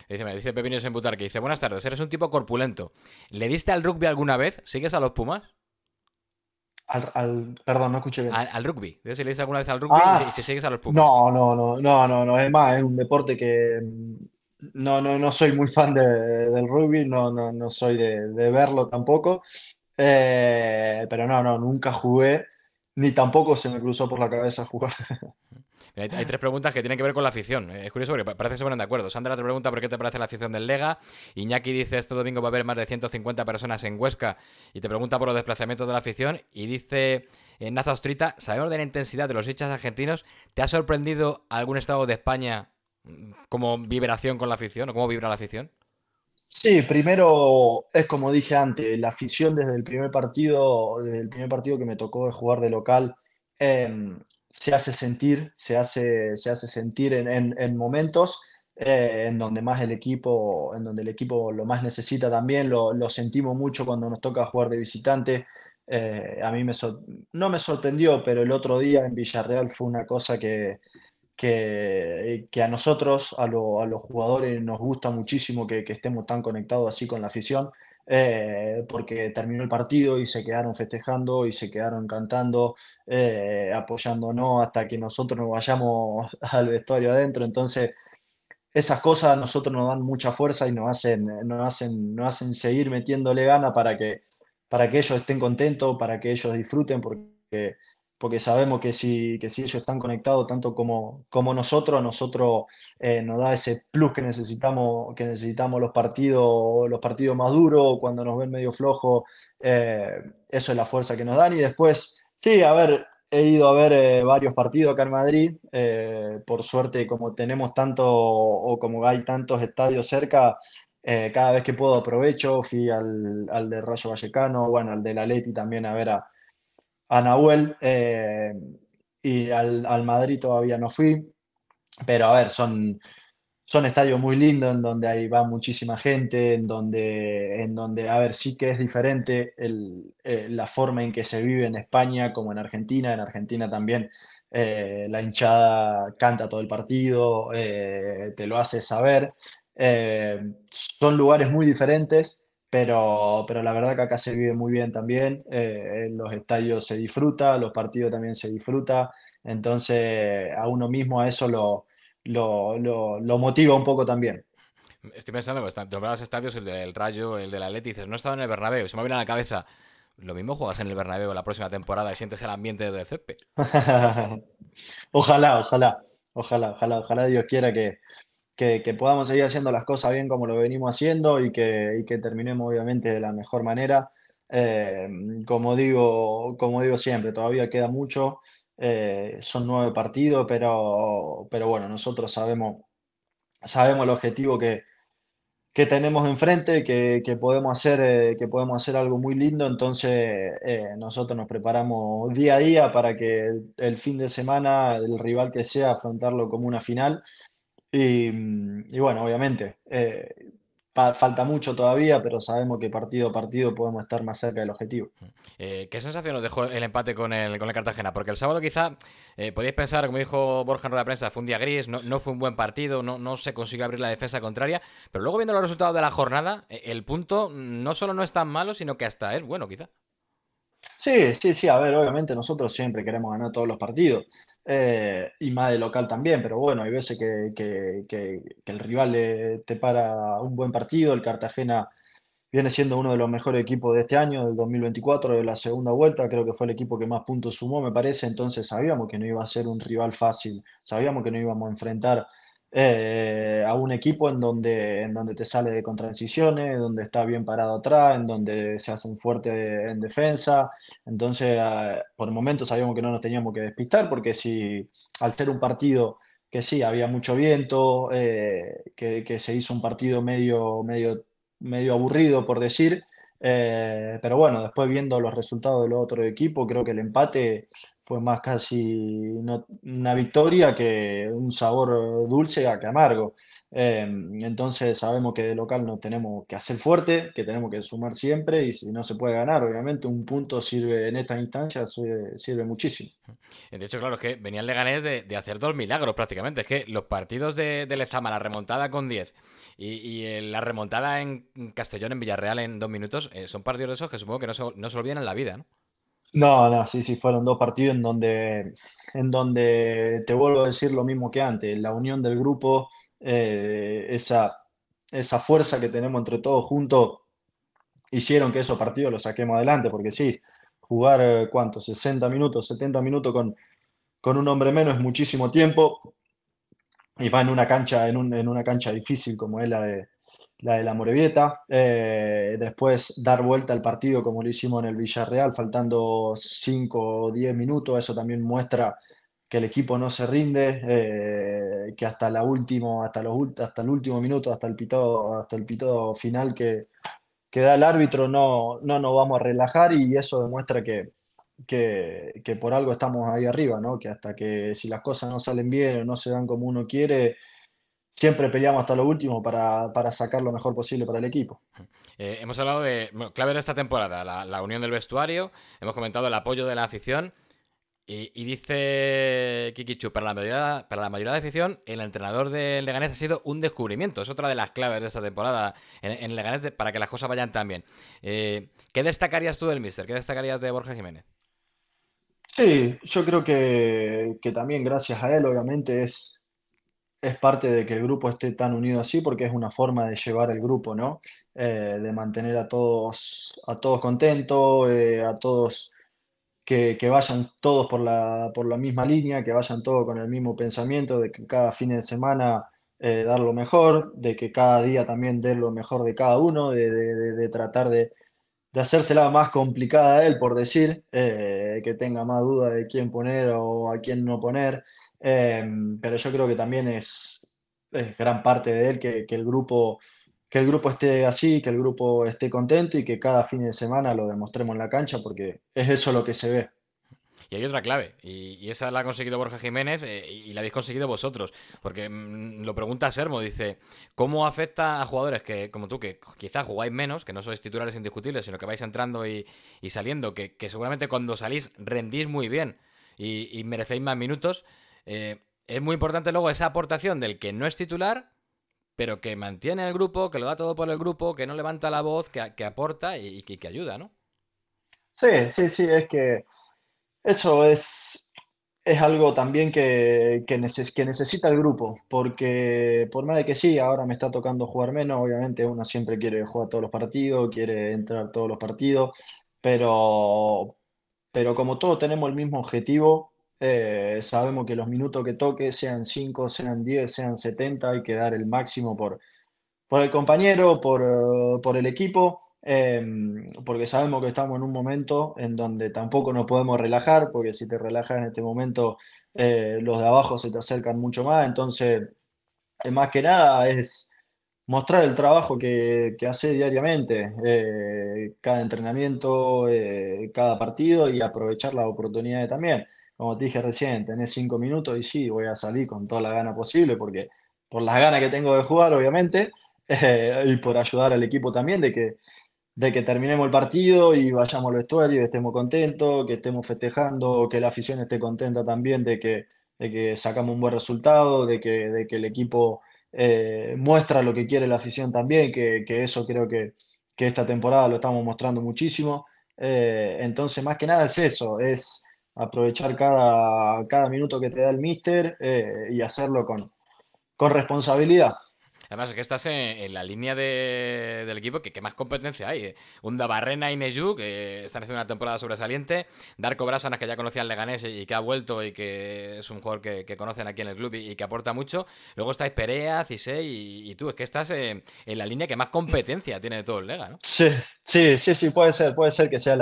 Dice, me dice Sembutar que dice, buenas tardes, eres un tipo corpulento. ¿Le diste al rugby alguna vez? ¿Sigues a los Pumas? Al, perdón, no escuché bien. Al, rugby. le diste alguna vez al rugby y ah. sigues a los Pumas? No, no, no, no, no, Es más, es un deporte que mm, no, no, soy muy fan del rugby, no, no, no soy de verlo tampoco. Eh, pero no, no, nunca jugué, ni tampoco se me cruzó por la cabeza jugar. Hay, tres preguntas que tienen que ver con la afición. Es curioso porque parece que se ponen de acuerdo. Sandra te pregunta por qué te parece la afición del Lega. Iñaki dice, este domingo va a haber más de 150 personas en Huesca y te pregunta por los desplazamientos de la afición. Y dice en Naza Ostrita, sabemos de la intensidad de los hinchas argentinos. ¿Te ha sorprendido algún estado de España mm, como vibración con la afición o cómo vibra la afición? Sí, primero es como dije antes, la afición desde el primer partido, desde el primer partido que me tocó de jugar de local, em, se hace sentir, se hace, se hace sentir en, momentos eh, en donde más el equipo, en donde el equipo lo más necesita también, lo, sentimos mucho cuando nos toca jugar de visitante. Eh, a mí no me sorprendió, pero el otro día en Villarreal fue una cosa que, que, a nosotros, a, los jugadores, nos gusta muchísimo que, estemos tan conectados así con la afición, eh, porque terminó el partido y se quedaron festejando y se quedaron cantando, eh, apoyándonos hasta que nosotros nos vayamos [LAUGHS] al vestuario adentro. Entonces, esas cosas a nosotros nos dan mucha fuerza y nos hacen, nos hacen, nos hacen seguir metiéndole gana para que, para que ellos estén contentos, para que ellos disfruten, porque porque sabemos que si, que si ellos están conectados tanto como, como nosotros, a nosotros eh, nos da ese plus que necesitamos, que necesitamos los partidos, los partidos más duros, cuando nos ven medio flojos, eh, eso es la fuerza que nos dan. Y después, sí, a ver, he ido a ver eh, varios partidos acá en Madrid, por suerte como tenemos tanto o como hay tantos estadios cerca, cada vez que puedo aprovecho, fui al, al de Rayo Vallecano, bueno, al de la Leti también a ver a a Nahuel eh, y al, Madrid todavía no fui, pero a ver, son, son estadios muy lindos en donde ahí va muchísima gente, en donde, en donde a ver, sí que es diferente eh, la forma en que se vive en España como en Argentina, en Argentina también. Eh, la hinchada canta todo el partido, te lo hace saber. son lugares muy diferentes, pero, pero la verdad que acá se vive muy bien también, eh, en los estadios se disfruta, los partidos también se disfruta, entonces a uno mismo a eso lo, lo, lo, motiva un poco también. Estoy pensando, pues, los estadios, el del Rayo, el del Atleti, dices, no he estado en el Bernabéu, se me viene a la cabeza, lo mismo juegas en el Bernabéu la próxima temporada y sientes el ambiente del césped. [LAUGHS] ojalá, ojalá, ojalá, ojalá, ojalá Dios quiera que, que, podamos seguir haciendo las cosas bien como lo venimos haciendo y que, y que terminemos obviamente de la mejor manera. Eh, como, digo, como digo siempre, todavía queda mucho, eh, son nueve partidos, pero, pero bueno, nosotros sabemos, sabemos el objetivo que, que tenemos enfrente, que, que podemos hacer, eh, que podemos hacer algo muy lindo. Entonces, nosotros nos preparamos día a día para que el, el, fin de semana, el rival que sea, afrontarlo como una final Mm, y, bueno, obviamente, eh, falta mucho todavía, pero sabemos que partido a partido podemos estar más cerca del objetivo. Mm. Eh, ¿Qué sensación nos dejó el empate con el, Cartagena? Porque el sábado quizá eh, podéis pensar, como dijo Borja en la prensa, fue un día gris, no, fue un buen partido, no, no, se consiguió abrir la defensa contraria, pero luego viendo los resultados de la jornada, el punto no solo no es tan malo, sino que hasta es bueno quizá. Sí, sí, sí, a ver, obviamente nosotros siempre queremos ganar todos los partidos. Eh, y más de local también, pero bueno, hay veces que, el rival te para un buen partido, el Cartagena viene siendo uno de los mejores equipos de este año, del 2024, de la segunda vuelta, creo que fue el equipo que más puntos sumó, me parece, entonces sabíamos que no iba a ser un rival fácil, sabíamos que no íbamos a enfrentar eh, a un equipo en donde, en donde te sale con transiciones, donde está bien parado atrás, en donde se hace un fuerte en defensa. Entonces, por por momentos sabíamos que no nos teníamos que despistar, porque si al ser un partido que sí, había mucho viento, eh, que, se hizo un partido medio, medio, medio aburrido, por decir. Eh, pero bueno, después viendo los resultados del otro equipo, creo que el empate fue más casi una victoria que un sabor dulce a que amargo. Em, entonces sabemos que de local no tenemos que hacer fuerte, que tenemos que sumar siempre y si no se puede ganar, obviamente un punto sirve en estas instancias, sirve, muchísimo. De hecho, claro, es que venían el Leganés de, hacer dos milagros prácticamente. Es que los partidos de, Lezama, la remontada con 10 y, eh, la remontada en Castellón, en Villarreal en dos minutos, eh, son partidos de esos que supongo que no se, no se olvidan en la vida, ¿no? No, no, sí, sí, fueron dos partidos en donde, en donde te vuelvo a decir lo mismo que antes, la unión del grupo, eh, esa, esa fuerza que tenemos entre todos juntos, hicieron que esos partidos los saquemos adelante, porque sí, jugar eh, cuánto, 60 minutos, 70 minutos con, con un hombre menos es muchísimo tiempo, y va en una cancha, en una cancha difícil como es la de, la de la Morevieta, eh, después dar vuelta al partido como lo hicimos en el Villarreal, faltando 5 o 10 minutos, eso también muestra que el equipo no se rinde, eh, que hasta, la último, hasta, hasta el último minuto, hasta el pitado, hasta el pitado final que, que, da el árbitro, no, no nos vamos a relajar y eso demuestra que, que, por algo estamos ahí arriba, ¿no? que hasta que si las cosas no salen bien o no se dan como uno quiere, siempre peleamos hasta lo último para, sacar lo mejor posible para el equipo. Eh, hemos hablado de claves de esta temporada, la, unión del vestuario, hemos comentado el apoyo de la afición. Y, dice Kikichu, para la, mayoría, para la mayoría de afición, el entrenador del Leganés ha sido un descubrimiento. Es otra de las claves de esta temporada en, el Leganés para que las cosas vayan tan bien. Eh, ¿Qué destacarías tú del Mister? ¿Qué destacarías de Borja Jiménez? Sí, yo creo que, que también gracias a él, obviamente, es es parte de que el grupo esté tan unido así porque es una forma de llevar el grupo, ¿no? Eh, de mantener a todos, a todos contentos, eh, a todos que, vayan todos por la, misma línea, que vayan todos con el mismo pensamiento de que cada fin de semana eh, dar lo mejor, de que cada día también dé lo mejor de cada uno, de, de, de, de tratar de, hacérsela más complicada a él, por decir, que tenga más duda de quién poner o a quién no poner. Em, pero yo creo que también es, gran parte de él que, el grupo, que el grupo esté así, que el grupo esté contento y que cada fin de semana lo demostremos en la cancha, porque es eso lo que se ve. Y hay otra clave, y, esa la ha conseguido Borja Jiménez eh, y la habéis conseguido vosotros, porque mm, lo pregunta Sermo, dice, ¿cómo afecta a jugadores que, como tú, que quizás jugáis menos, que no sois titulares indiscutibles, sino que vais entrando y, saliendo, que, seguramente cuando salís rendís muy bien y, y merecéis más minutos, eh, es muy importante luego esa aportación del que no es titular, pero que mantiene el grupo, que lo da todo por el grupo, que no levanta la voz, que, aporta y, que ayuda, ¿no? Sí, sí, sí, es que eso es, es algo también que, que, necesita el grupo, porque por más de que sí, ahora me está tocando jugar menos, obviamente uno siempre quiere jugar todos los partidos, quiere entrar todos los partidos, pero, pero como todos tenemos el mismo objetivo, eh, sabemos que los minutos que toque, sean 5, sean 10, sean 70, hay que dar el máximo por, por el compañero, por, eh, el equipo, em, porque sabemos que estamos en un momento en donde tampoco nos podemos relajar, porque si te relajas en este momento, eh, los de abajo se te acercan mucho más. Entonces, más que nada es mostrar el trabajo que, que hace diariamente, eh, cada entrenamiento, eh, cada partido y aprovechar las oportunidades también. Como te dije recién, tenés cinco minutos y sí, voy a salir con toda la gana posible, porque por las ganas que tengo de jugar, obviamente, [LAUGHS] eh, y por ayudar al equipo también de que, de que terminemos el partido y vayamos al vestuario, y estemos contentos, que estemos festejando, que la afición esté contenta también de que, de que sacamos un buen resultado, de que, de que el equipo eh, muestra lo que quiere la afición también, que, eso creo que, esta temporada lo estamos mostrando muchísimo. Eh, entonces, más que nada es eso, es aprovechar cada, cada minuto que te da el mister eh, y hacerlo con, con responsabilidad. Además, es que estás en, la línea del equipo que, que, más competencia hay. Eh. Unda Barrena y neju que están haciendo una temporada sobresaliente. Darko Brasanas, que ya conocían Leganés y, que ha vuelto y que es un jugador que, conocen aquí en el club y, que aporta mucho. Luego estáis Perea, y y, y, tú. Es que estás en, la línea que más competencia tiene de todo el Lega, ¿no? Sí, sí, sí, sí, puede ser, puede ser que sea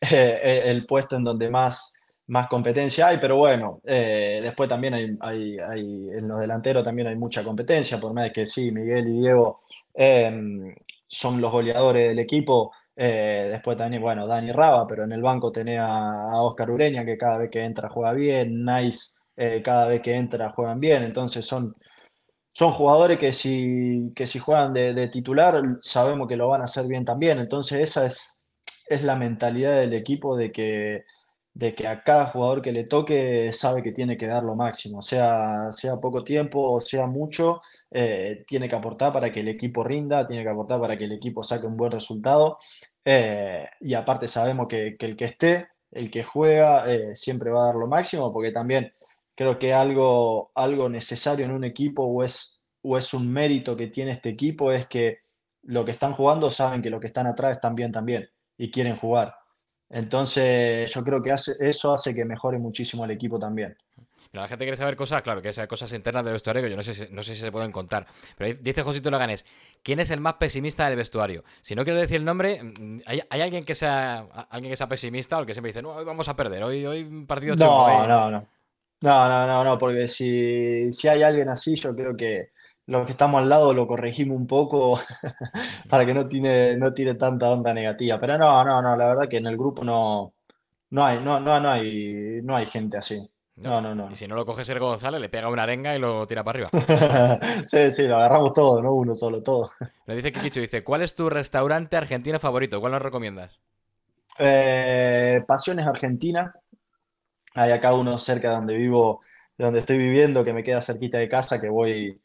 eh, eh, el puesto en donde más más competencia hay, pero bueno, eh, después también hay, hay, en los delanteros también hay mucha competencia, por más que sí, Miguel y Diego em, son los goleadores del equipo, eh, después también, bueno, Dani Raba, pero en el banco tenía a Oscar Ureña, que cada vez que entra juega bien, Nice, eh, cada vez que entra juegan bien, entonces son, son jugadores que si, que si juegan de, de titular sabemos que lo van a hacer bien también, entonces esa es, es la mentalidad del equipo de que de que a cada jugador que le toque sabe que tiene que dar lo máximo, sea, sea poco tiempo o sea mucho, eh, tiene que aportar para que el equipo rinda, tiene que aportar para que el equipo saque un buen resultado. Eh, y aparte sabemos que, el que esté, el que juega, eh, siempre va a dar lo máximo, porque también creo que algo, algo necesario en un equipo o es, o es un mérito que tiene este equipo es que lo que están jugando saben que lo que están atrás están bien también y quieren jugar. Entonces, yo creo que eso hace que mejore muchísimo el equipo también. la gente quiere saber cosas, claro, que saber cosas internas del vestuario que yo no sé si, no sé si se pueden contar. Pero dice Josito Laganés, ¿quién es el más pesimista del vestuario? Si no quiero decir el nombre, mm, ¿hay, alguien que sea alguien que sea pesimista o el que siempre dice, no, hoy vamos a perder, hoy, hoy partido no, No, no, no. No, no, no, no, porque si hay alguien así, yo creo que, los que estamos al lado lo corregimos un poco [LAUGHS] para que no tiene no tanta onda negativa. Pero no, no, no, la verdad que en el grupo no, no hay, no, no, no hay, no hay gente así. No, no, no. Y si no lo coge Sergio González, le pega una arenga y lo tira para arriba. [LAUGHS] sí, sí, lo agarramos todo, no uno solo, todo. Nos dice Kikicho, dice, ¿cuál es tu restaurante argentino favorito? ¿Cuál nos recomiendas? Eh, Pasiones Argentina. Hay acá uno cerca de donde vivo, de donde estoy viviendo, que me queda cerquita de casa, que voy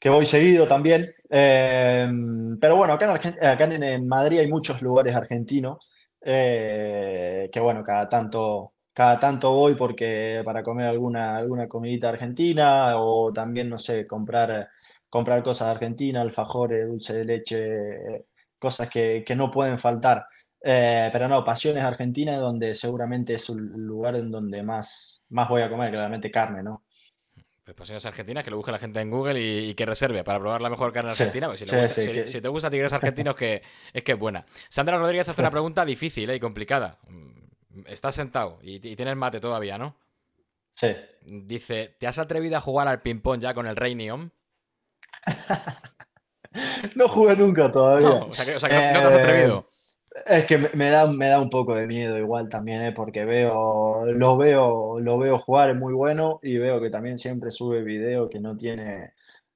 que voy seguido también. Em, pero bueno, acá, en, Madrid hay muchos lugares argentinos eh, que bueno, cada tanto, cada tanto voy porque para comer alguna, alguna comidita argentina o también, no sé, comprar, comprar cosas argentinas, alfajores, dulce de leche, cosas que, no pueden faltar. Eh, pero no, Pasiones argentinas, donde seguramente es un lugar en donde más, más voy a comer, claramente carne, ¿no? eres pues, pues, argentinas, que lo busque la gente en Google y, que reserve para probar la mejor carne argentina. Pues, si, te gusta Tigres Argentinos, que, [LAUGHS] es que es buena. Sandra Rodríguez hace una pregunta difícil eh, y complicada. Mm, estás sentado y, tienes mate todavía, ¿no? Sí. Dice, ¿te has atrevido a jugar al ping-pong ya con el Rey Neon? [LAUGHS] no jugué nunca todavía. o sea no te has eh, atrevido. Es que me da, me da un poco de miedo igual también, ¿eh? porque veo, lo veo, lo veo jugar muy bueno y veo que también siempre sube video que no tiene,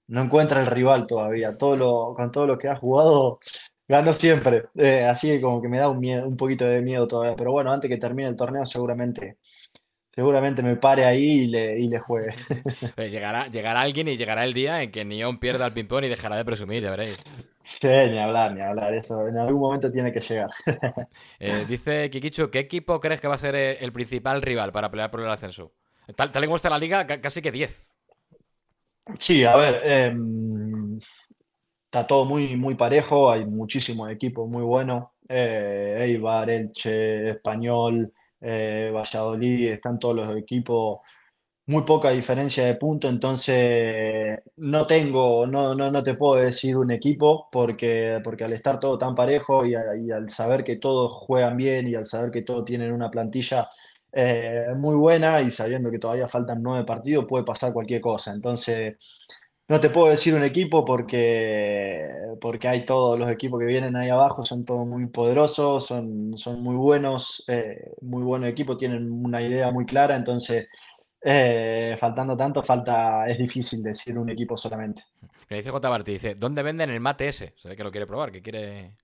no encuentra el rival todavía. Todo lo, con todo lo que ha jugado, ganó siempre. Eh, así que como que me da un, miedo, un poquito de miedo todavía. Pero bueno, antes que termine el torneo seguramente seguramente me pare ahí y le, juegue. [LAUGHS] Pues llegará, alguien y llegará el día en que Neon pierda el ping-pong y dejará de presumir, ya veréis. Sí, ni hablar, ni hablar, eso en algún momento tiene que llegar. [LAUGHS] Eh, dice Kikichu, ¿qué equipo crees que va a ser eh, el principal rival para pelear por el ascenso? Tal, tal y como está la liga, casi que 10. Sí, a ver, em, está todo muy, muy parejo, hay muchísimos equipos muy buenos, eh, Eibar, Elche, Español, eh, Valladolid, están todos los equipos, muy poca diferencia de punto, entonces no tengo, no, no, no te puedo decir un equipo, porque, porque al estar todo tan parejo y, al saber que todos juegan bien y al saber que todos tienen una plantilla eh, muy buena y sabiendo que todavía faltan nueve partidos, puede pasar cualquier cosa. Entonces, no te puedo decir un equipo porque, porque hay todos los equipos que vienen ahí abajo, son todos muy poderosos, son, muy buenos, eh, muy buenos equipos, tienen una idea muy clara, entonces eh, faltando tanto, falta es difícil decir un equipo solamente. Me dice J. Barti, dice, ¿dónde venden el mate ese? Se que lo quiere probar, que quiere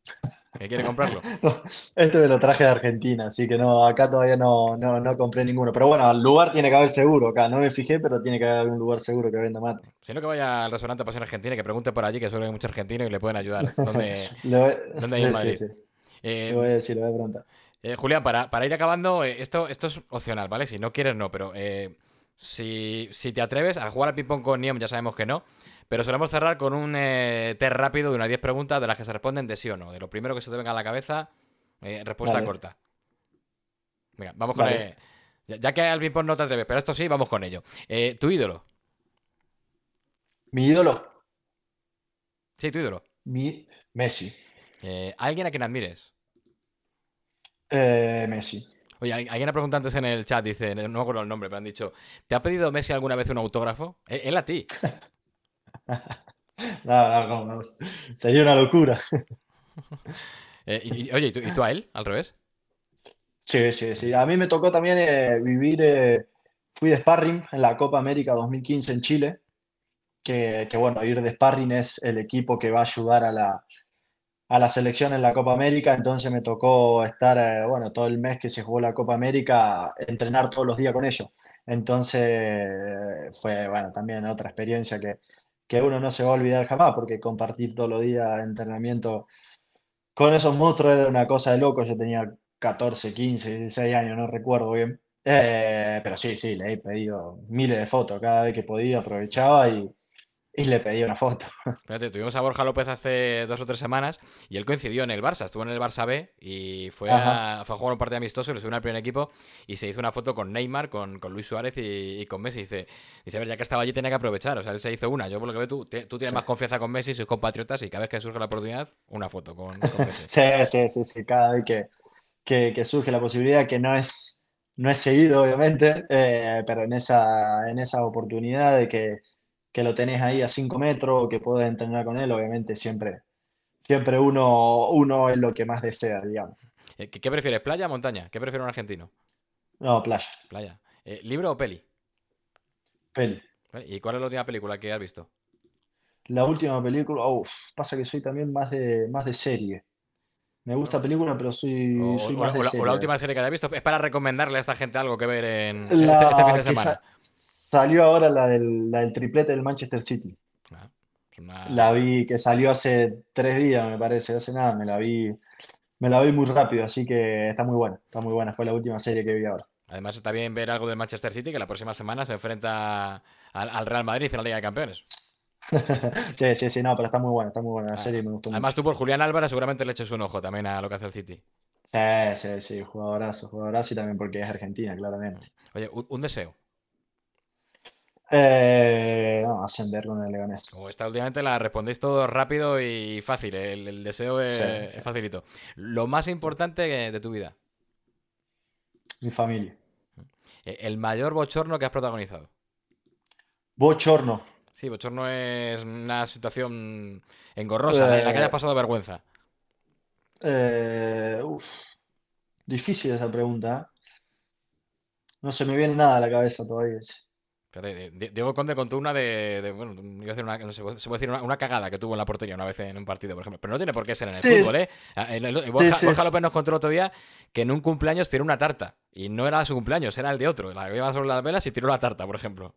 que quiere comprarlo. Esto [LAUGHS] este me lo traje de Argentina, así que no, acá todavía no, no, compré ninguno. Pero bueno, el lugar tiene que haber seguro acá. No me fijé, pero tiene que haber un lugar seguro que venda mate. Si no, que vaya al restaurante en Argentina y que pregunte por allí, que suele hay muchos argentinos y le pueden ayudar. [LAUGHS] ¿Dónde, ¿dónde hay Madrid? Sí, sí. Eh, voy a decir, voy a preguntar. Eh, Julián, para, para, ir acabando, eh, esto, esto es opcional, ¿vale? Si no quieres, no, pero si, si te atreves a jugar al ping-pong con Neom, ya sabemos que no. Pero solemos cerrar con un eh, test rápido de unas 10 preguntas de las que se responden de sí o no. De lo primero que se te venga a la cabeza, eh, respuesta corta. Venga, vamos con el... ya, que al por no te atreves, pero esto sí, vamos con ello. Eh, ¿Tu ídolo? ¿Mi ídolo? Sí, tu ídolo. Mi... Messi. ¿Alguien a quien admires? Messi. Oye, alguien ha preguntado antes en el chat, dice, no me acuerdo el nombre, pero han dicho, ¿te ha pedido Messi alguna vez un autógrafo? E, él a ti. [LAUGHS] no, no, no, Sería una locura. Eh, y, oye, ¿y tú, a él, al revés? Sí, sí, sí. A mí me tocó también eh, vivir, eh, fui de sparring en la Copa América 2015 en Chile, que, que, bueno, ir de sparring es el equipo que va a ayudar a la, a la selección en la Copa América, entonces me tocó estar, bueno, todo el mes que se jugó la Copa América, entrenar todos los días con ellos. Entonces fue, bueno, también otra experiencia que, que uno no se va a olvidar jamás, porque compartir todos los días entrenamiento con esos monstruos era una cosa de loco. Yo tenía 14, 15, 16 años, no recuerdo bien. Eh, pero sí, sí, le he pedido miles de fotos cada vez que podía, aprovechaba y, y le pedí una foto. [LAUGHS] Espérate, tuvimos a Borja López hace dos o tres semanas y él coincidió en el Barça, estuvo en el Barça B y fue a, fue a jugar un partido amistoso, le subió el primer equipo y se hizo una foto con Neymar, con, Luis Suárez y, con Messi. Dice, dice, a ver, ya que estaba allí tenía que aprovechar, o sea, él se hizo una. Yo por lo que veo, tú, tú tienes más confianza con Messi, sois compatriotas y cada vez que surge la oportunidad, una foto con, [LAUGHS] Messi. sí, sí, sí, sí, cada vez que, que, surge la posibilidad que no es, no es seguido, obviamente, eh, pero en esa, en esa oportunidad de que que lo tenés ahí a 5 metros, que puedes entrenar con él, obviamente siempre, siempre uno, uno es lo que más desea, digamos. Eh, ¿Qué, prefieres, playa o montaña? ¿Qué prefiere un argentino? No, playa. Playa. Eh, ¿Libro o peli? Peli. ¿Y cuál es la última película que has visto? La última película, uff, pasa que soy también más de, más de serie. Me gusta ah. película, pero soy, más de la, serie. o la última serie que haya visto. Es para recomendarle a esta gente algo que ver en este, este, fin de semana. Salió ahora la del, triplete del Manchester City. Ah, pues la vi que salió hace tres días, me parece, hace nada, me la vi, me la vi muy rápido, así que está muy buena, está muy buena, fue la última serie que vi ahora. Además está bien ver algo del Manchester City que la próxima semana se enfrenta al, Real Madrid en la Liga de Campeones. [LAUGHS] sí, sí, sí, no, pero está muy buena, está muy buena la ah, serie, me gustó Además tú por Julián Álvarez seguramente le eches un ojo también a lo que hace el City. Sí, sí, sí, jugadorazo, jugadorazo y también porque es Argentina, claramente. Oye, un deseo. Eh, no, ascender con el Leganés. Como esta últimamente la respondéis todo rápido y fácil, eh, el, deseo es, facilito. Lo más importante de tu vida. Mi familia. Eh, el mayor bochorno que has protagonizado. Bochorno. Sí, bochorno es una situación engorrosa, eh, en la que hayas pasado vergüenza. Eh, uf. Difícil esa pregunta. No se me viene nada a la cabeza todavía. Diego Conde contó una de, bueno, se puede decir una, cagada que tuvo en la portería una vez en un partido, por ejemplo. Pero no tiene por qué ser en el fútbol, ¿eh? Ah, López nos contó el otro día que en un cumpleaños tiró una tarta. Y no era su cumpleaños, era el de otro. La a sobre las velas y tiró la tarta, por ejemplo.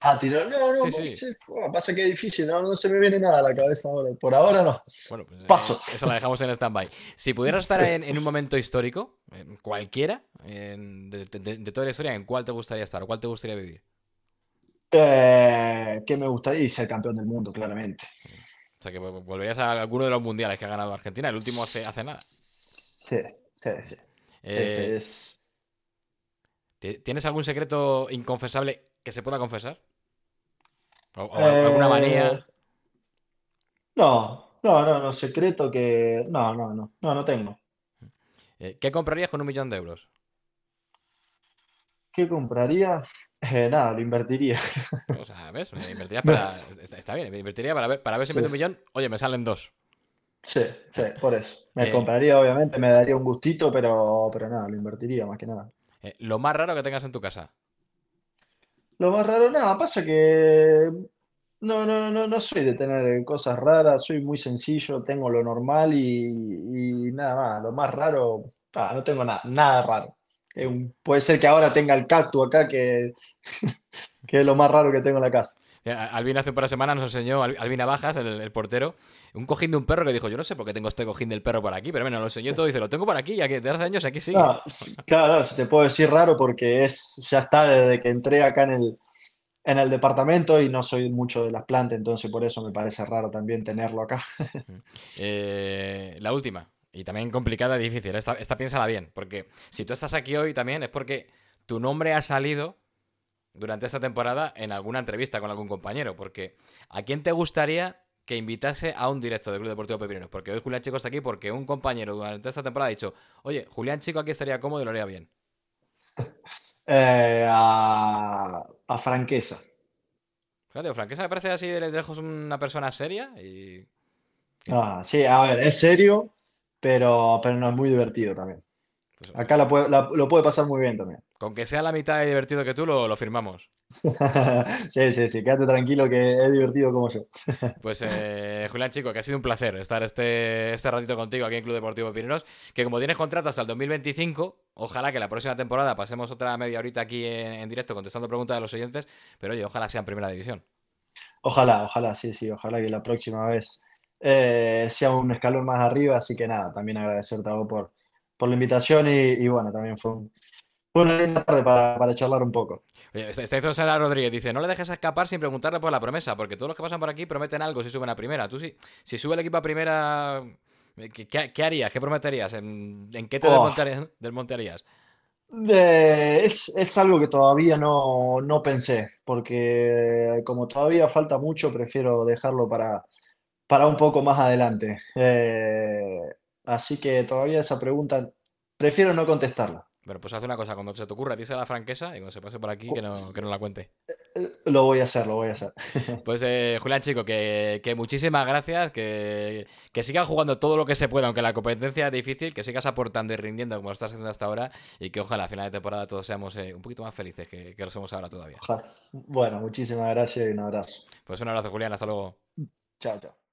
Ah, tiró. No, no, pues pasa que es difícil, no, no se me viene nada a la cabeza ahora. Por ahora no. Bueno, pues, Paso. Eh, eso la dejamos en stand-by. Si pudieras [LAUGHS] estar en, un momento histórico, cualquiera, de, de toda la historia, ¿en cuál te gustaría estar o cuál te gustaría vivir? Eh, que me gustaría ser campeón del mundo, claramente. O sea, que volverías a alguno de los mundiales que ha ganado Argentina, el último hace, hace nada. Sí, sí, sí. Eh, ¿Tienes algún secreto inconfesable que se pueda confesar? ¿O, alguna eh, manía? No, no, no, no, secreto que. No, no, no, no, no tengo. ¿Qué comprarías con un millón de euros? ¿Qué compraría? Eh, nada, lo invertiría. [LAUGHS] O sea, ¿ves? me invertiría para. Está, bien, invertiría para ver, para ver si me meto un millón. Oye, me salen dos. Sí, sí, por eso. Me eh, compraría, obviamente, me daría un gustito, pero, pero nada, lo invertiría más que nada. Eh, lo más raro que tengas en tu casa. Lo más raro, nada, pasa que no, no, no, no soy de tener cosas raras, soy muy sencillo, tengo lo normal y, y nada más. Lo más raro, ah, no tengo nada, nada raro puede ser que ahora tenga el cactus acá, que, [LAUGHS] que es lo más raro que tengo en la casa. Eh, Alvin hace un par de semanas nos enseñó, Alvin Bajas, el, portero, un cojín de un perro que dijo, yo no sé por qué tengo este cojín del perro por aquí, pero bueno, lo enseñó todo y dice, lo tengo por aquí, ya que desde hace años aquí sí. Claro, claro, te puedo decir raro porque es, ya está desde que entré acá en el, en el departamento y no soy mucho de las plantas, entonces por eso me parece raro también tenerlo acá. [LAUGHS] Eh, la última, y también complicada y difícil. Esta, piénsala bien, porque si tú estás aquí hoy también es porque tu nombre ha salido durante esta temporada en alguna entrevista con algún compañero, porque ¿a quién te gustaría que invitase a un directo del Club Deportivo Pepineros? Porque hoy Julián Chico está aquí porque un compañero durante esta temporada ha dicho, oye, Julián Chico aquí estaría cómodo y lo haría bien. [LAUGHS] Eh, a, a, Franquesa. Fíjate, Franquesa me parece así de lejos una persona seria y... Ah, sí, a ver, es serio, pero, no es muy divertido también. Pues Acá lo puede pasar muy bien también. Con que sea la mitad de divertido que tú, lo, firmamos. [LAUGHS] sí, sí, sí, quédate tranquilo que es divertido como yo. [LAUGHS] pues eh, Julián, chico, que ha sido un placer estar este, este ratito contigo aquí en Club Deportivo Pirineos, que como tienes contrato hasta el 2025, ojalá que la próxima temporada pasemos otra media horita aquí en, en directo contestando preguntas de los oyentes, pero oye, ojalá sea en primera división. Ojalá, ojalá, sí, sí, ojalá que la próxima vez eh, sea un escalón más arriba. Así que nada, también agradecerte a vos por, por la invitación y, bueno, también fue una linda tarde para, charlar un poco. Estáis está Sara este Rodríguez, dice, no le dejes escapar sin preguntarle por la promesa, porque todos los que pasan por aquí prometen algo si suben a primera. Tú sí, si sube el equipo a primera, eh, ¿qué, harías? ¿Qué prometerías? ¿En, qué te desmontarías? es, algo que todavía no pensé, porque como todavía falta mucho, prefiero dejarlo para, para un poco más adelante. Eh, así que todavía esa pregunta prefiero no contestarla. Bueno, pues haz una cosa, cuando se te ocurra, dice la franqueza y cuando se pase por aquí, que no, oh. que no la cuente. Eh, eh, lo voy a hacer, lo voy a hacer. [LAUGHS] Pues Julián, chico, que, muchísimas gracias, que, que sigas jugando todo lo que se pueda, aunque la competencia es difícil, que sigas aportando y rindiendo como lo estás haciendo hasta ahora y que ojalá a final de temporada todos seamos un poquito más felices que, que lo somos ahora todavía. Bueno, muchísimas gracias y un abrazo. Pues un abrazo, Julián, hasta luego. Chao, chao.